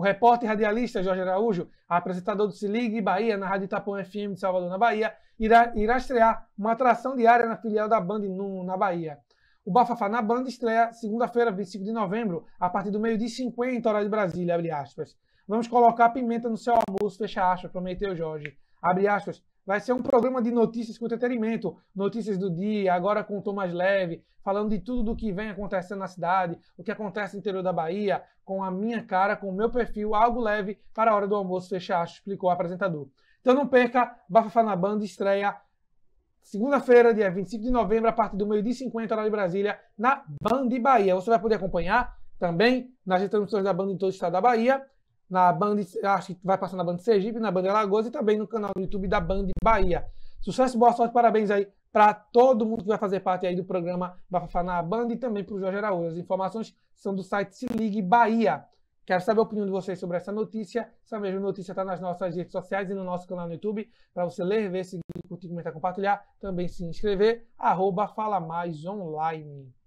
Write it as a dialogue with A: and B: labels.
A: o repórter radialista Jorge Araújo, apresentador do Se Ligue Bahia na Rádio Itapuã FM de Salvador, na Bahia, irá, irá estrear uma atração diária na filial da Band no, na Bahia. O Bafafá na Band estreia segunda-feira, 25 de novembro, a partir do meio-dia 50, hora de Brasília, abre aspas. Vamos colocar pimenta no seu almoço, fecha aspas, prometeu Jorge. Abre aspas. Vai ser um programa de notícias com entretenimento, notícias do dia, agora com tom mais leve, falando de tudo do que vem acontecendo na cidade, o que acontece no interior da Bahia, com a minha cara, com o meu perfil, algo leve para a hora do almoço, fechar, explicou o apresentador. Então não perca, Bafafá na Banda estreia segunda-feira, dia 25 de novembro, a partir do meio-dia 50, hora de Brasília, na Band Bahia. Você vai poder acompanhar também nas transmissões da Band em todo o estado da Bahia na Band, acho que vai passar na Band Sergipe, na Band Alagoas e também no canal do YouTube da Band Bahia. Sucesso, boa sorte, parabéns aí para todo mundo que vai fazer parte aí do programa Bafafá na Band e também para o Jorge Araújo. As informações são do site Se Ligue Bahia. Quero saber a opinião de vocês sobre essa notícia. Essa mesma notícia está nas nossas redes sociais e no nosso canal no YouTube para você ler, ver, seguir, curtir, comentar, compartilhar. Também se inscrever. Arroba Fala Mais Online.